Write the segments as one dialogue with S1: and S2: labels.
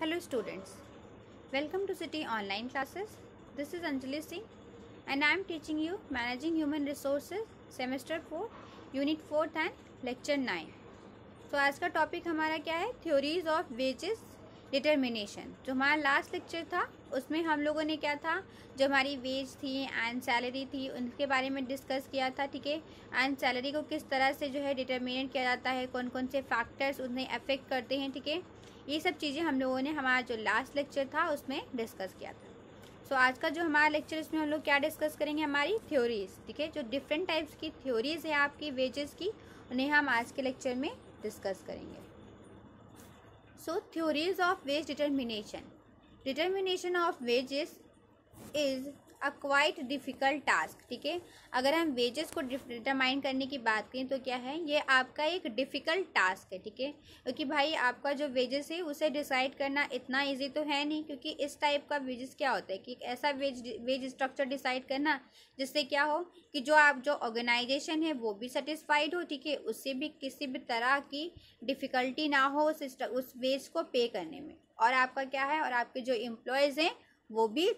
S1: Hello students welcome to city online classes this is Anjali Singh and I am teaching you managing human resources semester four unit fourth and lecture nine तो आज का topic हमारा क्या है theories of wages determination जो हमारा last lecture था उसमें हम लोगों ने क्या था जो हमारी वेज थी एंड सैलरी थी उनके बारे में डिस्कस किया था ठीक है एंड सैलरी को किस तरह से जो है डिटर्मिनेट किया जाता है कौन कौन से फैक्टर्स उन्हें अफेक्ट करते हैं ठीक है थीके? ये सब चीज़ें हम लोगों ने हमारा जो लास्ट लेक्चर था उसमें डिस्कस किया था सो so, आज का जो हमारा लेक्चर इसमें हम लोग क्या डिस्कस करेंगे हमारी थ्योरीज ठीक है जो डिफरेंट टाइप्स की थ्योरीज है आपकी वेजेस की उन्हें हम आज के लेक्चर में डिस्कस करेंगे so theories of wage determination determination of wages is a quite difficult task ठीक है अगर हम वेजेस को डिटरमाइन करने की बात करें तो क्या है ये आपका एक डिफ़िकल्ट टास्क है ठीक है क्योंकि भाई आपका जो वेजेस है उसे डिसाइड करना इतना ईजी तो है नहीं क्योंकि इस टाइप का वेजेस क्या होता है कि ऐसा वेज वेज स्ट्रक्चर डिसाइड करना जिससे क्या हो कि जो आप जो ऑर्गेनाइजेशन है वो भी सेटिस्फाइड हो ठीक है उससे भी किसी भी तरह की डिफ़िकल्टी ना हो उस उस वेज को पे करने में और आपका क्या है और आपके जो एम्प्लॉयज़ हैं वो भी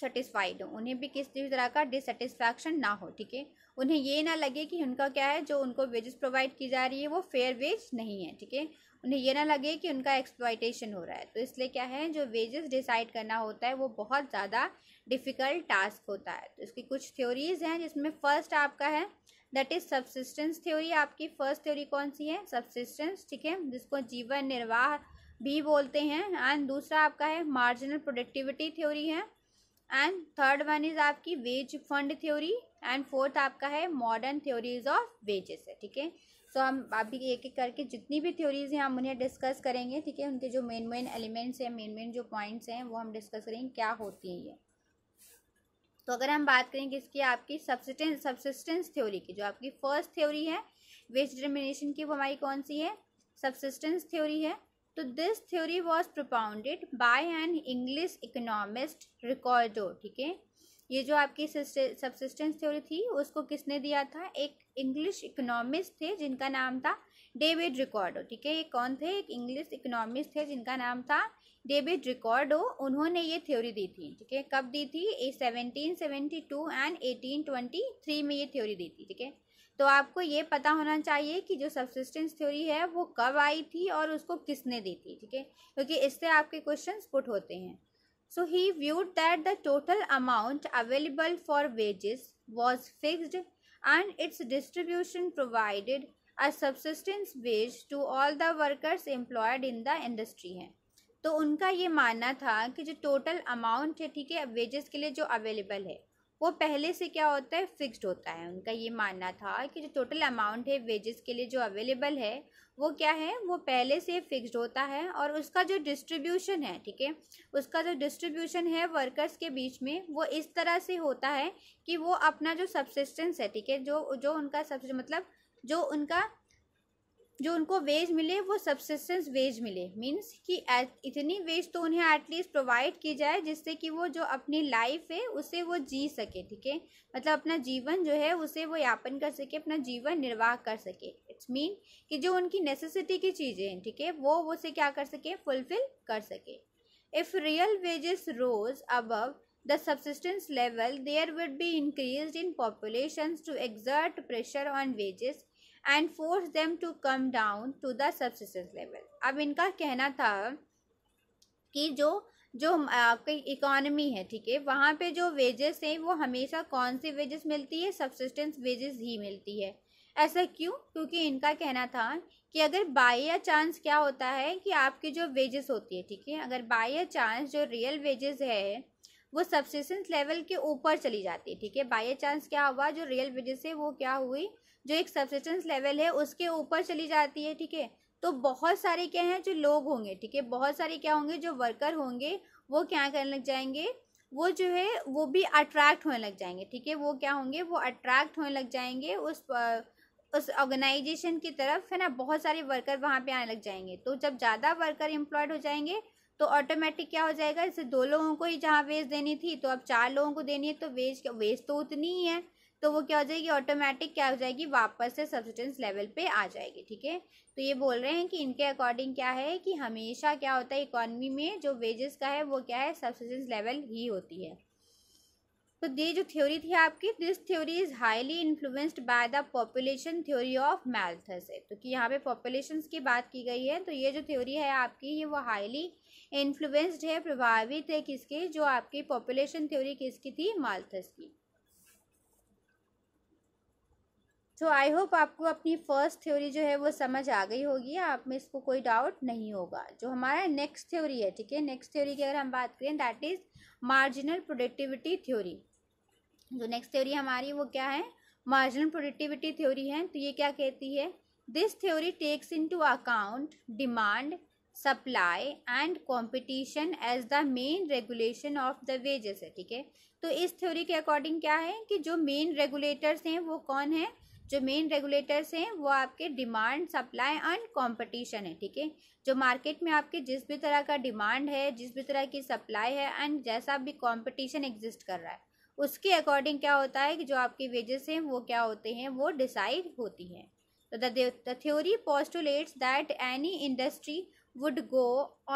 S1: सेटिस्फाइड हों उन्हें भी किसी भी तरह का डिससेटिस्फैक्शन ना हो ठीक है उन्हें ये ना लगे कि उनका क्या है जो उनको वेजेस प्रोवाइड की जा रही है वो फेयर वेज नहीं है ठीक है उन्हें ये ना लगे कि उनका एक्सप्लाइटेशन हो रहा है तो इसलिए क्या है जो वेजेस डिसाइड करना होता है वो बहुत ज़्यादा डिफ़िकल्ट टास्क होता है तो इसकी कुछ थ्योरीज़ हैं जिसमें फर्स्ट आपका है दैट इज़ सब्सिस्टेंस थ्योरी आपकी फर्स्ट थ्योरी कौन सी है सब्सिस्टेंस ठीक है जिसको जीवन निर्वाह भी बोलते हैं एंड दूसरा आपका है मार्जिनल प्रोडक्टिविटी थ्योरी है एंड थर्ड वन इज आपकी wage fund theory and fourth आपका है मॉडर्न थ्योरीज ऑफ वेजेस है ठीक है सो हम अभी एक एक करके जितनी भी थ्योरीज हैं हम उन्हें डिस्कस करेंगे ठीक है उनके जो मेन मेन एलिमेंट्स हैं मेन मेन जो पॉइंट्स हैं वो हम डिस्कस करेंगे क्या होती हैं ये तो अगर हम बात कि इसकी आपकी सब्सिस्टेंस सब्सिस्टेंस थ्योरी की जो आपकी फर्स्ट थ्योरी है वेज डिटर्मिनेशन की वो हमारी कौन सी है सब्सिस्टेंस थ्योरी है तो this theory was propounded by an English economist Ricardo ठीक है ये जो आपकी सबसिस्टेंस थ्योरी थी उसको किसने दिया था एक इंग्लिश इकोनॉमिस्ट थे जिनका नाम था डेविड रिकॉर्डो ठीक है ये कौन थे एक इंग्लिश इकोनॉमिस्ट थे जिनका नाम था डेविड रिकॉर्डो उन्होंने ये थ्योरी दी थी ठीक है कब दी थी seventeen seventy two and eighteen twenty three में ये थ्योरी दी थी ठीक है तो आपको ये पता होना चाहिए कि जो सब्सिस्टेंस थ्योरी है वो कब आई थी और उसको किसने दी थी ठीक है क्योंकि इससे आपके क्वेश्चन पुट होते हैं so he viewed that the total amount available for wages was fixed and its distribution provided a subsistence wage to all the workers employed in the industry है तो उनका ये मानना था कि जो टोटल अमाउंट है ठीक है वेजेस के लिए जो अवेलेबल है वो पहले से क्या होता है फिक्स्ड होता है उनका ये मानना था कि जो टोटल अमाउंट है वेजेस के लिए जो अवेलेबल है वो क्या है वो पहले से फिक्स्ड होता है और उसका जो डिस्ट्रीब्यूशन है ठीक है उसका जो डिस्ट्रीब्यूशन है वर्कर्स के बीच में वो इस तरह से होता है कि वो अपना जो सबसिस्टेंस है ठीक है जो जो उनका सब मतलब जो उनका जो उनको वेज मिले वो सब्सिस्टेंस वेज मिले मीन्स कि इतनी वेज तो उन्हें एटलीस्ट प्रोवाइड की जाए जिससे कि वो जो अपनी लाइफ है उसे वो जी सके ठीक है मतलब अपना जीवन जो है उसे वो यापन कर सके अपना जीवन निर्वाह कर सके इट्स मीन कि जो उनकी नेसेसिटी की चीज़ें हैं ठीक है वो उसे क्या कर सके फुलफिल कर सके if real wages rose above the subsistence level there would be increase in population to exert pressure on wages and force them to come down to the subsistence level अब इनका कहना था कि जो जो आपकी इकोनॉमी है ठीक है वहाँ पे जो वेजेस हैं वो हमेशा कौन सी वेजेस मिलती है सब्सिस्टेंस वेजेस ही मिलती है ऐसा क्यों क्योंकि इनका कहना था कि अगर बाई या चांस क्या होता है कि आपकी जो वेजेस होती है ठीक है अगर बाई या चांस जो रियल वेजेस है वो सब्सिस्टेंस लेवल के ऊपर चली जाती है ठीक है बाई चांस क्या हुआ जो रियल वेजेस है वो क्या हुई जो एक सब्सिटेंस लेवल है उसके ऊपर चली जाती है ठीक है तो बहुत सारे क्या हैं जो लोग होंगे ठीक है बहुत सारे क्या होंगे जो वर्कर होंगे वो क्या करने लग जाएंगे वो जो है वो भी अट्रैक्ट होने लग जाएंगे ठीक है वो क्या होंगे वो अट्रैक्ट होने लग जाएंगे उस उस ऑर्गेनाइजेशन की तरफ है ना बहुत सारे वर्कर वहाँ पे आने लग जाएंगे तो जब ज़्यादा वर्कर एम्प्लॉयड हो जाएंगे तो ऑटोमेटिक क्या हो जाएगा जैसे दो लोगों को ही जहाँ वेज देनी थी तो अब चार लोगों को देनी है तो वेज वेज तो उतनी ही है तो वो क्या हो जाएगी ऑटोमेटिक क्या हो जाएगी वापस से सब्सिडेंस लेवल पे आ जाएगी ठीक है तो ये बोल रहे हैं कि इनके अकॉर्डिंग क्या है कि हमेशा क्या होता है इकोनॉमी में जो वेजेस का है वो क्या है सब्सिडेंस लेवल ही होती है तो ये जो थ्योरी थी आपकी this theory is highly influenced by the population theory of Malthus है तो कि यहाँ पे पॉपुलेशन की बात की गई है तो ये जो थ्योरी है आपकी ये वो हाईली इन्फ्लुएंस्ड है प्रभावित है किसके जो आपकी पॉपुलेशन थ्योरी किसकी थी माल्थस की सो आई होप आपको अपनी फर्स्ट थ्योरी जो है वो समझ आ गई होगी आप में इसको कोई डाउट नहीं होगा जो हमारा नेक्स्ट थ्योरी है ठीक है नेक्स्ट थ्योरी की अगर हम बात करें that is marginal productivity theory जो नेक्स्ट थ्योरी हमारी वो क्या है मार्जिनल प्रोडक्टिविटी थ्योरी है तो ये क्या कहती है this theory takes into account demand supply and competition as the main regulation of the wages है ठीक है तो इस थ्योरी के अकॉर्डिंग क्या है कि जो मेन रेगुलेटर्स हैं वो कौन है जो मेन रेगुलेटर्स हैं वो आपके डिमांड सप्लाई एंड कंपटीशन है ठीक है जो मार्केट में आपके जिस भी तरह का डिमांड है जिस भी तरह की सप्लाई है एंड जैसा भी कंपटीशन एग्जिस्ट कर रहा है उसके अकॉर्डिंग क्या होता है कि जो आपकी वेजेस हैं वो क्या होते हैं वो डिसाइड होती हैं तो the theory that any industry would go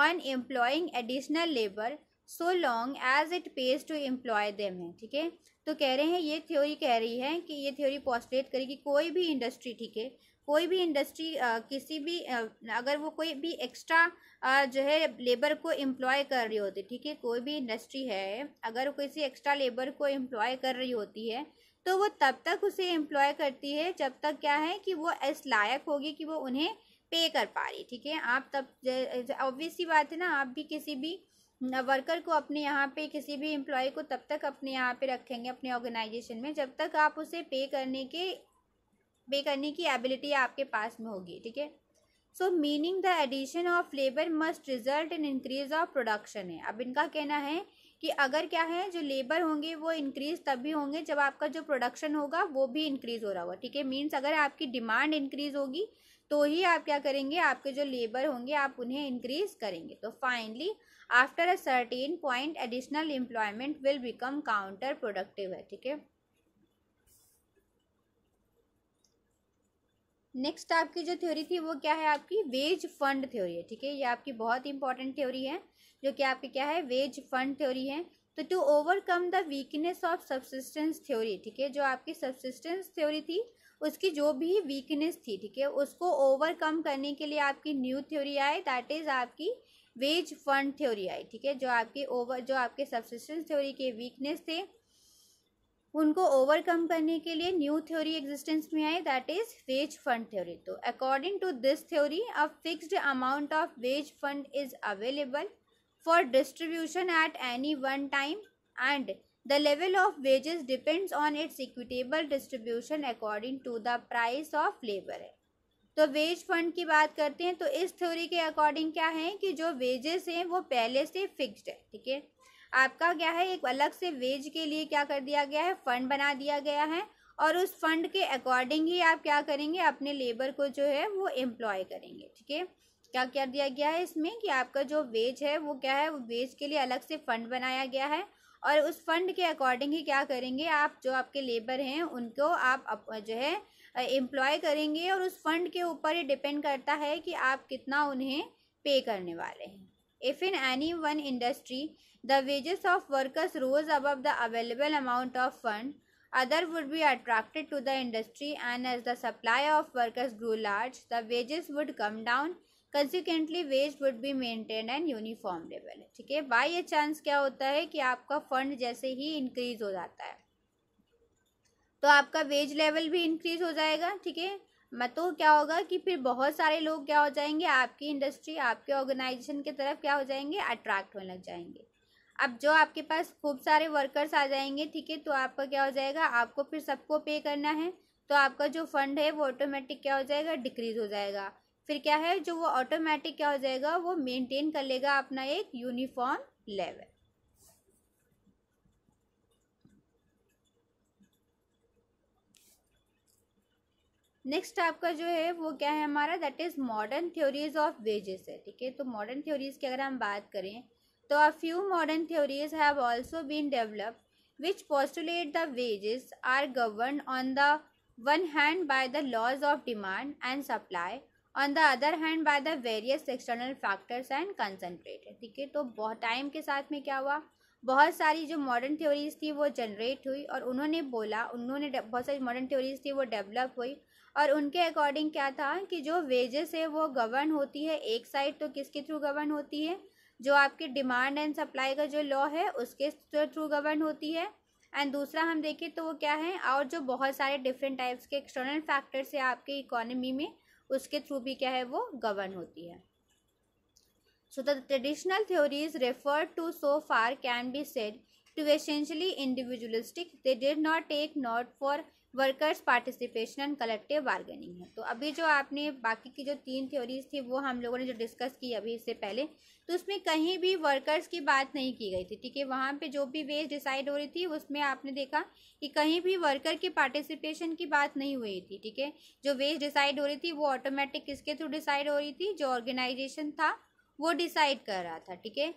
S1: on employing additional labour so long as it pays to employ them है ठीक है तो कह रहे हैं ये थ्योरी कह रही है कि ये थ्योरी पॉस्टलेट करेगी कोई भी इंडस्ट्री ठीक है कोई भी इंडस्ट्री किसी भी आ, अगर वो कोई भी एक्स्ट्रा जो है लेबर को एम्प्लॉय कर रही होती ठीक है कोई भी इंडस्ट्री है अगर किसी एक्स्ट्रा लेबर को एम्प्लॉय कर रही होती है तो वो तब तक उसे एम्प्लॉय करती है जब तक क्या है कि वो इस लायक होगी कि वो उन्हें पे कर पा रही ठीक है आप तब ऑब्वियस सी बात है ना आप भी किसी भी वर्कर को अपने यहाँ पे किसी भी एम्प्लॉय को तब तक अपने यहाँ पे रखेंगे अपने ऑर्गेनाइजेशन में जब तक आप उसे पे करने के पे करने की एबिलिटी आपके पास में होगी ठीक है so meaning the addition of labour must result in increase of production है अब इनका कहना है कि अगर क्या है जो लेबर होंगे वो इंक्रीज तभी होंगे जब आपका जो प्रोडक्शन होगा वो भी इंक्रीज हो रहा होगा ठीक है मीन्स अगर आपकी डिमांड इंक्रीज होगी तो ही आप क्या करेंगे आपके जो लेबर होंगे आप उन्हें इंक्रीज करेंगे तो finally after a certain point additional employment will become counter productive है ठीक है नेक्स्ट आपकी जो थ्योरी थी वो क्या है आपकी वेज फंड थ्योरी है ठीक है ये आपकी बहुत इंपॉर्टेंट थ्योरी है जो कि आपकी क्या है वेज फंड थ्योरी है तो to overcome the weakness of subsistence theory ठीक है जो आपकी सब्सिस्टेंस थ्योरी थी उसकी जो भी वीकनेस थी ठीक है उसको ओवरकम करने के लिए आपकी न्यू थ्योरी आए दैट इज़ आपकी वेज फंड थ्योरी आई ठीक है जो आपके ओवर जो आपके सब्सिस्टेंस थ्योरी के वीकनेस थे उनको ओवरकम करने के लिए न्यू थ्योरी एग्जिस्टेंस में आई that is wage fund theory तो according to this theory a fixed amount of wage fund is available for distribution at any one time and the level of wages depends on its equitable distribution according to the price of labour है तो veg fund की बात करते हैं तो इस theory के according क्या है कि जो वेजेस हैं वो पहले से फिक्स्ड है ठीक है आपका क्या है एक अलग से वेज के लिए क्या कर दिया गया है फंड बना दिया गया है और उस फंड के अकॉर्डिंग ही आप क्या करेंगे अपने लेबर को जो है वो एम्प्लॉय करेंगे ठीक है क्या कर दिया गया है इसमें कि आपका जो वेज है वो क्या है वो वेज के लिए अलग से फंड बनाया गया है और उस फंड के अकॉर्डिंग ही क्या करेंगे आप जो आपके लेबर हैं उनको आप जो है एम्प्लॉय करेंगे और उस फंड के ऊपर ये डिपेंड करता है कि आप कितना उन्हें पे करने वाले हैं if in any one industry the wages of workers rose above the available amount of fund other would be attracted to the industry and as the supply of workers grow large the wages would come down consequently wage would be maintain and uniform level ठीक है by a chance क्या होता है कि आपका fund जैसे ही increase हो जाता है तो आपका वेज लेवल भी इंक्रीज हो जाएगा ठीक है मत तो क्या होगा कि फिर बहुत सारे लोग क्या हो जाएंगे आपकी इंडस्ट्री आपके ऑर्गेनाइजेशन की तरफ क्या हो जाएंगे अट्रैक्ट होने लग जाएंगे अब जो आपके पास खूब सारे वर्कर्स आ जाएंगे ठीक है तो आपका क्या हो जाएगा आपको फिर सबको पे करना है तो आपका जो फंड है वो ऑटोमेटिक क्या हो जाएगा डिक्रीज हो जाएगा फिर क्या है जो वो ऑटोमेटिक क्या हो जाएगा वो मेनटेन कर लेगा अपना एक यूनिफॉर्म लेवल नेक्स्ट आपका जो है वो क्या है हमारा that is modern theories of wages है ठीक है तो मॉडर्न थ्योरीज की अगर हम बात करें तो a few modern theories have also been developed which postulate the wages are govern on the one hand by the laws of demand and supply on the other hand by the various external factors and concentrate ठीक है तो बहुत time के साथ में क्या हुआ बहुत सारी जो मॉडर्न थ्योरीज थी वो जनरेट हुई और उन्होंने बोला उन्होंने बहुत सारी मॉडर्न थ्योरीज थी वो डेवलप हुई और उनके अकॉर्डिंग क्या था कि जो वेजेस है वो गवर्न होती है एक साइड तो किसके थ्रू गवर्न होती है जो आपके डिमांड एंड सप्लाई का जो लॉ है उसके थ्रू गवर्न होती है एंड दूसरा हम देखें तो वो क्या है और जो बहुत सारे डिफरेंट टाइप्स के एक्सटर्नल फैक्टर्स है आपके इकोनॉमी में उसके थ्रू भी क्या है वो गवर्न होती है so the traditional theories refer to so far can be said to essentially individualistic they did not take not for workers participation and collective bargaining है तो अभी जो आपने बाकी की जो तीन थ्योरीज थी वो हम लोगों ने जो डिस्कस की अभी इससे पहले तो उसमें कहीं भी वर्कर्स की बात नहीं की गई थी ठीक है वहाँ पे जो भी वेज डिसाइड हो रही थी उसमें आपने देखा कि कहीं भी वर्कर के पार्टिसिपेशन की बात नहीं हुई थी ठीक है जो वेज डिसाइड हो रही थी वो ऑटोमेटिक किसके थ्रू डिसाइड हो रही थी जो ऑर्गेनाइजेशन था वो डिसाइड कर रहा था ठीक है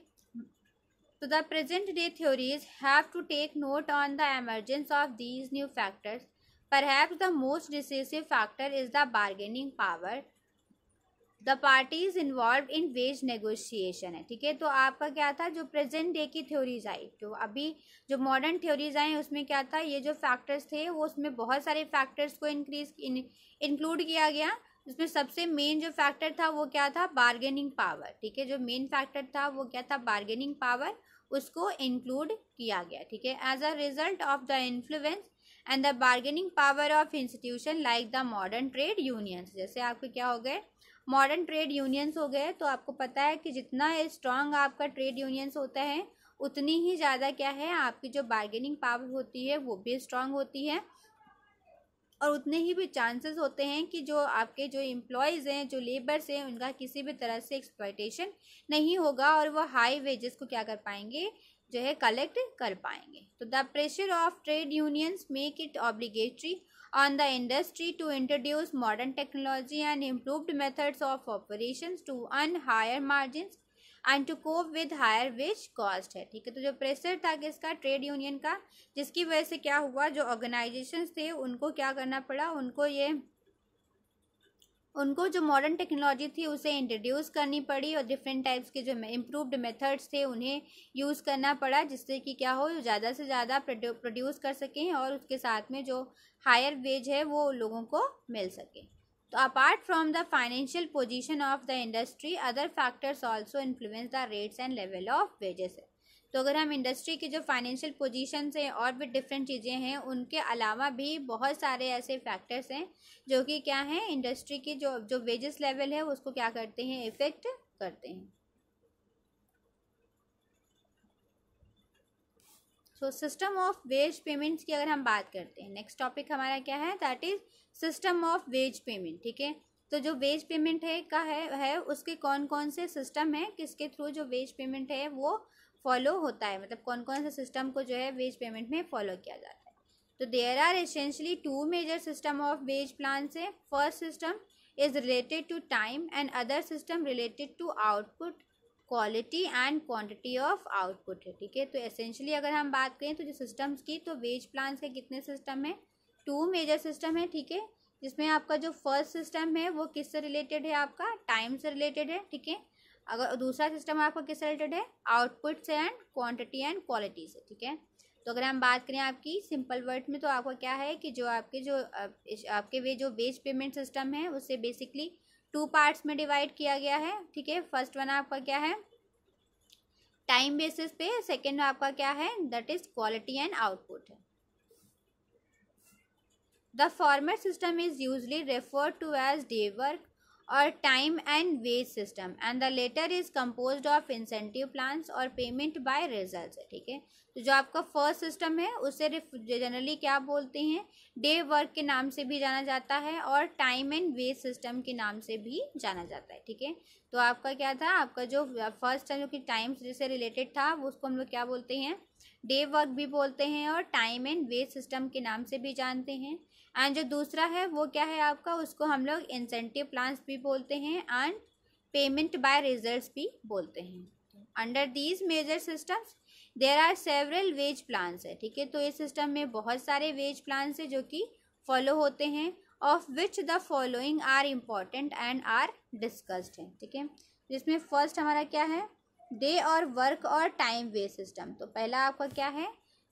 S1: तो the present day theories have to take note on the emergence of these new factors Perhaps the most decisive factor is the bargaining power. The parties involve in wage negotiation है ठीक है तो आपका क्या था जो प्रेजेंट डे की theories आई तो अभी जो मॉडर्न थ्योरीज आई उसमें क्या था ये जो फैक्टर्स थे वो उसमें बहुत सारे फैक्टर्स को इंक्रीज इंक्लूड किया गया उसमें सबसे मेन जो फैक्टर था वो क्या था बार्गेनिंग पावर ठीक है जो मेन फैक्टर था वो क्या था बार्गेनिंग पावर उसको इंक्लूड किया गया ठीक है as a result of the influence and the bargaining power of institution like the modern trade unions जैसे आपके क्या हो गए मॉडर्न ट्रेड यूनियंस हो गए तो आपको पता है कि जितना स्ट्रांग आपका ट्रेड यूनियंस होता है उतनी ही ज़्यादा क्या है आपकी जो बार्गेनिंग पावर होती है वो भी स्ट्रांग होती है और उतने ही भी चांसेस होते हैं कि जो आपके जो एम्प्लॉयज़ हैं जो लेबर्स हैं उनका किसी भी तरह से एक्सप्लाइटेशन नहीं होगा और वो हाई वेजेस को क्या कर पाएंगे जो है कलेक्ट कर पाएंगे तो the pressure of trade unions make it obligatory on the industry to introduce modern technology and improved methods of operation to earn higher margin and to cope with higher wage cost है ठीक है तो जो pressure था किसका trade union का जिसकी वजह से क्या हुआ जो ऑर्गेनाइजेशन थे उनको क्या करना पड़ा उनको ये उनको जो मॉडर्न टेक्नोलॉजी थी उसे इंट्रोड्यूस करनी पड़ी और डिफरेंट टाइप्स के जो इम्प्रूवड मेथड्स थे उन्हें यूज़ करना पड़ा जिससे कि क्या हो ज़्यादा से ज़्यादा प्रोड्यूस कर सकें और उसके साथ में जो हायर वेज है वो लोगों को मिल सके तो apart from the financial position of the industry other factors also influence the rates and level of wages तो अगर हम इंडस्ट्री की जो फाइनेंशियल पोजीशन से और भी डिफरेंट चीज़ें हैं उनके अलावा भी बहुत सारे ऐसे फैक्टर्स हैं जो कि क्या हैं इंडस्ट्री की जो जो वेजेस लेवल है उसको क्या करते हैं इफ़ेक्ट करते हैं so system of wage payments की अगर हम बात करते हैं नेक्स्ट टॉपिक हमारा क्या है that is system of wage payment ठीक है तो जो वेज पेमेंट है का है है उसके कौन कौन से सिस्टम है किसके थ्रू जो वेज पेमेंट है वो फॉलो होता है मतलब कौन कौन सा सिस्टम को जो है वेज पेमेंट में फॉलो किया जाता है तो there are essentially two major system of wage plan से first system is related to time and other system related to output quality and quantity of output है ठीक है तो एसेंशली अगर हम बात करें तो जो सिस्टम्स की तो वेज प्लान्स के कितने सिस्टम हैं टू मेजर सिस्टम है ठीक है जिसमें आपका जो फर्स्ट सिस्टम है वो किससे रिलेटेड है आपका टाइम से रिलेटेड है ठीक है अगर दूसरा सिस्टम आपका किससे रिलेटेड है आउटपुट से एंड क्वांटिटी एंड क्वालिटी से ठीक है तो अगर हम बात करें आपकी सिंपल वर्ड में तो आपका क्या है कि जो आपके जो आपके वे जो बेस पेमेंट सिस्टम है उसे बेसिकली टू पार्ट्स में डिवाइड किया गया है ठीक है फर्स्ट वन आपका क्या है टाइम बेसिस पे सेकेंड आपका क्या है that is quality and output है the format system is usually referred to as day work or time and wage system and the latter is compose of incentive plan or payment by result ठीक है तो जो आपका first system है उसे generally क्या बोलते हैं डे वर्क के नाम से भी जाना जाता है और टाइम एंड वेज सिस्टम के नाम से भी जाना जाता है ठीक है तो आपका क्या था आपका जो फर्स्ट जो कि टाइम से रिलेटेड था वो उसको हम लोग क्या बोलते हैं डे वर्क भी बोलते हैं और टाइम एंड वेज सिस्टम के नाम से भी जानते हैं एंड जो दूसरा है वो क्या है आपका उसको हम लोग इंसेंटिव प्लान्स भी बोलते हैं एंड पेमेंट बाय रिजल्ट भी बोलते हैं under these major systems there are several wage plans है ठीक है तो इस सिस्टम में बहुत सारे वेज प्लान्स है जो कि फॉलो होते हैं of which the following are important and are discussed है ठीक है जिसमें फर्स्ट हमारा क्या है डे और work or time wage system तो पहला आपका क्या है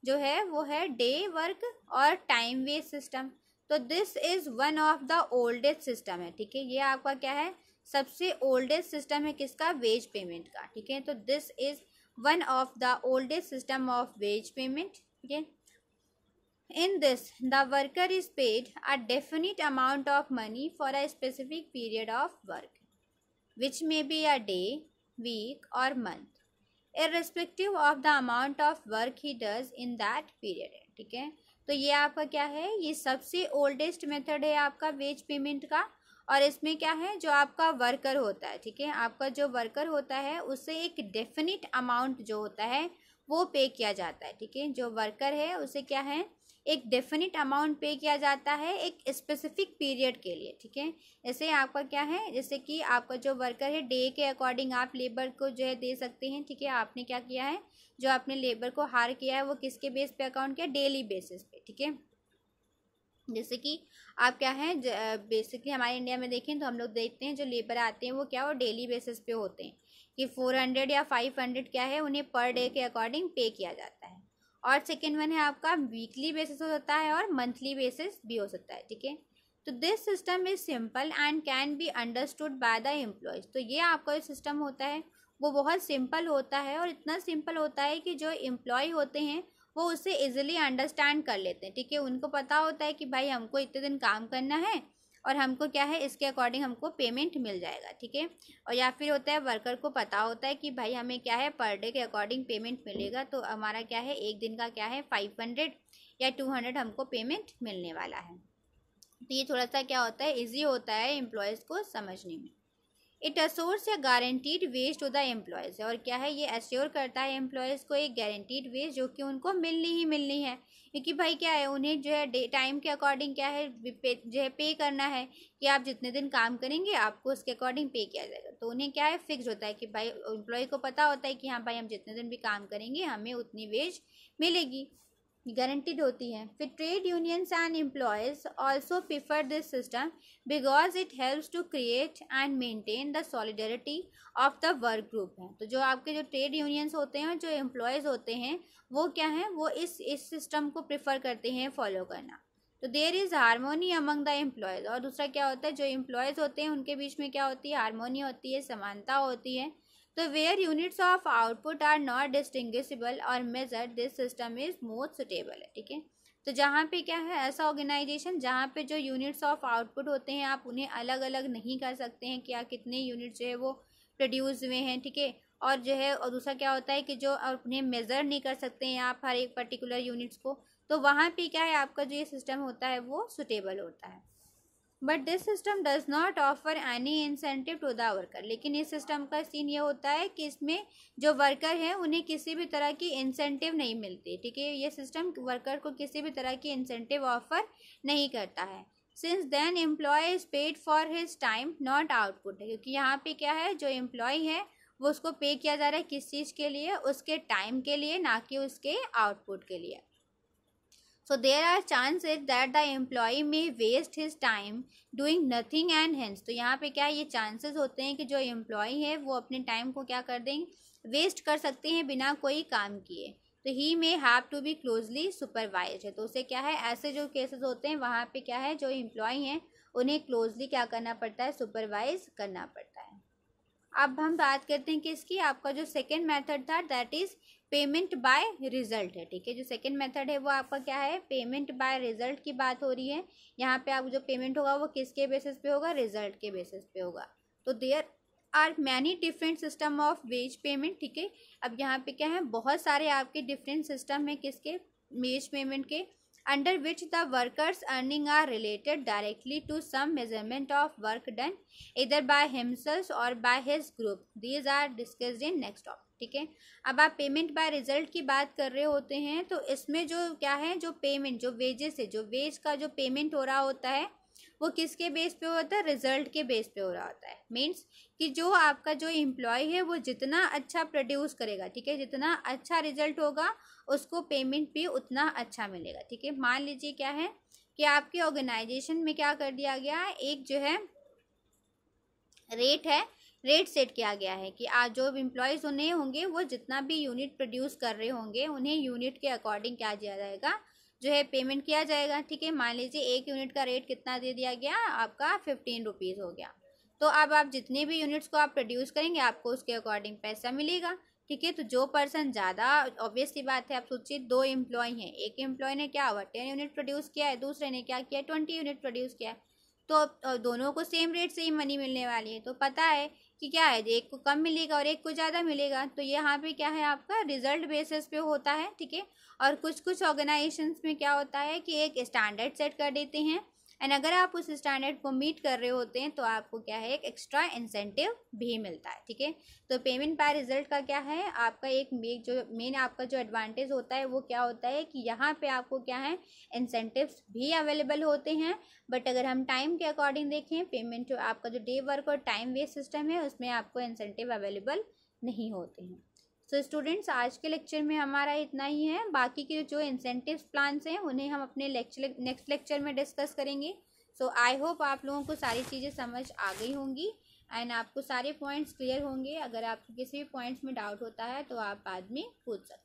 S1: जो है वो है day work or time wage system तो this is one of the oldest system है ठीक है ये आपका क्या है सबसे ओल्डेस्ट सिस्टम है किसका वेज पेमेंट का ठीक है तो this is one of the oldest system of wage payment ठीक है in this the worker is paid a definite amount of money for a specific period of work which may be a day week or month इ of the amount of work he does in that period ठीक है तो ये आपका क्या है ये सबसे ओल्डेस्ट मेथड है आपका वेज पेमेंट का और इसमें क्या है जो आपका वर्कर होता है ठीक है आपका जो वर्कर होता है उससे एक डेफिनेट अमाउंट जो होता है वो पे किया जाता है ठीक है जो वर्कर है उसे क्या है एक डेफिनेट अमाउंट पे किया जाता है एक स्पेसिफिक पीरियड के लिए ठीक है जैसे आपका क्या है जैसे कि आपका जो वर्कर है डे के अकॉर्डिंग आप लेबर को जो है दे सकते हैं ठीक है आपने क्या किया है जो आपने लेबर को हार किया है वो किसके बेस पे अकाउंट किया डेली बेसिस पे ठीक है जैसे कि आप क्या है बेसिकली हमारे इंडिया में देखें तो हम लोग देखते हैं जो लेबर आते हैं वो क्या वो डेली बेसिस पे होते हैं कि फोर हंड्रेड या फाइव हंड्रेड क्या है उन्हें पर डे के अकॉर्डिंग पे किया जाता है और सेकेंड वन है आपका वीकली बेसिस हो सकता है और मंथली बेसिस भी हो सकता है ठीक है तो this system is simple and can be understood by the employees तो ये आपका जो सिस्टम होता है वो बहुत सिंपल होता है और इतना सिंपल होता है कि जो एम्प्लॉय होते हैं वो उसे इजीली अंडरस्टैंड कर लेते हैं ठीक है उनको पता होता है कि भाई हमको इतने दिन काम करना है और हमको क्या है इसके अकॉर्डिंग हमको पेमेंट मिल जाएगा ठीक है और या फिर होता है वर्कर को पता होता है कि भाई हमें क्या है पर डे के अकॉर्डिंग पेमेंट मिलेगा तो हमारा क्या है एक दिन का क्या है फाइव हंड्रेड या टू हंड्रेड हमको पेमेंट मिलने वाला है तो ये थोड़ा सा क्या होता है इजी होता है एम्प्लॉयज़ को समझने में it assures or guaranteed wage to the employees और क्या है ये एश्योर करता है एम्प्लॉयज़ को एक गारंटीड वेज जो कि उनको मिलनी ही मिलनी है क्योंकि भाई क्या है उन्हें जो है टाइम के अकॉर्डिंग क्या है जो है पे करना है कि आप जितने दिन काम करेंगे आपको उसके अकॉर्डिंग पे किया जाएगा तो उन्हें क्या है फिक्स होता है कि भाई एम्प्लॉय को पता होता है कि हाँ भाई हम जितने दिन भी काम करेंगे हमें उतनी वेज मिलेगी गारंटीड होती है फिर trade unions and employees also prefer this system because it helps to create and maintain the solidarity of the work group है तो जो आपके जो ट्रेड यूनियंस होते हैं और जो एम्प्लॉयज़ होते हैं वो क्या हैं वो इस इस सिस्टम को प्रिफर करते हैं फॉलो करना तो there is harmony among the employees और दूसरा क्या होता है जो एम्प्लॉयज़ होते हैं उनके बीच में क्या होती है हारमोनी होती है समानता होती है तो where units of output are not distinguishable or measure this system is most suitable है ठीक है तो जहाँ पे क्या है ऐसा ऑर्गेनाइजेशन जहाँ पे जो यूनिट्स ऑफ आउटपुट होते हैं आप उन्हें अलग अलग नहीं कर सकते हैं क्या कितने यूनिट जो है वो प्रोड्यूस हुए हैं ठीक है और जो है और दूसरा क्या होता है कि जो आप उन्हें मेज़र नहीं कर सकते हैं आप हर एक पर्टिकुलर यूनिट्स को तो वहाँ पे क्या है आपका जो ये सिस्टम होता है वो सुटेबल होता है but this system does not offer any incentive to the worker लेकिन इस सिस्टम का सीन ये होता है कि इसमें जो वर्कर हैं उन्हें किसी भी तरह की इंसेंटिव नहीं मिलती ठीक है ये सिस्टम वर्कर को किसी भी तरह की इंसेंटिव ऑफर नहीं करता है since then employee is paid for his time not output क्योंकि यहाँ पे क्या है जो एम्प्लॉय है वो उसको पे किया जा रहा है किस चीज़ के लिए उसके टाइम के लिए ना कि उसके आउटपुट के लिए so there are chances that the employee may waste his time doing nothing and hence तो यहाँ पे क्या है ये चांसेज होते हैं कि जो एम्प्लॉय है वो अपने टाइम को क्या कर देंगे वेस्ट कर सकते हैं बिना कोई काम किए तो he may have to be closely supervise है तो उसे क्या है ऐसे जो केसेस होते हैं वहाँ पे क्या है जो एम्प्लॉय हैं उन्हें क्लोजली क्या करना पड़ता है सुपरवाइज करना पड़ता है अब हम बात करते हैं किसकी आपका जो सेकेंड मेथड था that is payment by result है ठीक है जो सेकेंड मेथड है वो आपका क्या है पेमेंट बाय रिजल्ट की बात हो रही है यहाँ पे आप जो पेमेंट होगा वो किसके बेसिस पे होगा रिजल्ट के बेसिस पे होगा तो there are many different system of wage payment ठीक है अब यहाँ पे क्या है बहुत सारे आपके डिफरेंट सिस्टम है किसके वेज पेमेंट के under which the workers earning are related directly to some measurement of work done either by himself or by his group these are discussed in next topic ठीक है अब आप payment by result की बात कर रहे होते हैं तो इसमें जो क्या है जो पेमेंट जो वेजेस है जो वेज का जो पेमेंट हो रहा होता है वो किसके बेस पे होता है रिजल्ट के बेस पे हो रहा होता है मीन्स कि जो आपका जो एम्प्लॉय है वो जितना अच्छा प्रोड्यूस करेगा ठीक है जितना अच्छा रिजल्ट होगा उसको पेमेंट भी उतना अच्छा मिलेगा ठीक है मान लीजिए क्या है कि आपके ऑर्गेनाइजेशन में क्या कर दिया गया एक जो है रेट है रेट सेट किया गया है कि आज जो एम्प्लॉयज़ उन्हें होंगे वो जितना भी यूनिट प्रोड्यूस कर रहे होंगे उन्हें यूनिट के अकॉर्डिंग क्या दिया जाएगा जो है पेमेंट किया जाएगा ठीक है मान लीजिए एक यूनिट का रेट कितना दे दिया गया आपका फिफ्टीन रुपीज़ हो गया तो अब आप जितने भी यूनिट्स को आप प्रोड्यूस करेंगे आपको उसके अकॉर्डिंग पैसा मिलेगा ठीक है तो जो पर्सन ज़्यादा ऑब्वियसली बात है आप सोचिए दो एम्प्लॉय हैं एक एम्प्लॉय ने क्या हुआ टेन यूनिट प्रोड्यूस किया है दूसरे ने क्या किया ट्वेंटी यूनिट प्रोड्यूस किया है तो दोनों को सेम रेट से ही मनी मिलने वाली है तो पता है कि क्या है एक को कम मिलेगा और एक को ज़्यादा मिलेगा तो यहाँ पे क्या है आपका रिजल्ट बेसिस पे होता है ठीक है और कुछ कुछ ऑर्गेनाइजेशंस में क्या होता है कि एक स्टैंडर्ड सेट कर देते हैं एंड अगर आप उस स्टैंडर्ड को मीट कर रहे होते हैं तो आपको क्या है एक एक्स्ट्रा इंसेंटिव भी मिलता है ठीक है तो पेमेंट पाए रिजल्ट का क्या है आपका एक जो मेन आपका जो एडवांटेज होता है वो क्या होता है कि यहाँ पे आपको क्या है इंसेंटिव्स भी अवेलेबल होते हैं बट अगर हम टाइम के अकॉर्डिंग देखें पेमेंट आपका जो day work or time waste system है उसमें आपको इंसेंटिव अवेलेबल नहीं होते हैं सो स्टूडेंट्स आज के लेक्चर में हमारा इतना ही है बाकी के जो इंसेंटिव प्लान्स हैं उन्हें हम अपने लेक्चर नेक्स्ट लेक्चर में डिस्कस करेंगे सो आई होप आप लोगों को सारी चीज़ें समझ आ गई होंगी एंड आपको सारे पॉइंट्स क्लियर होंगे अगर आपको किसी भी पॉइंट्स में डाउट होता है तो आप बाद में पूछ सकते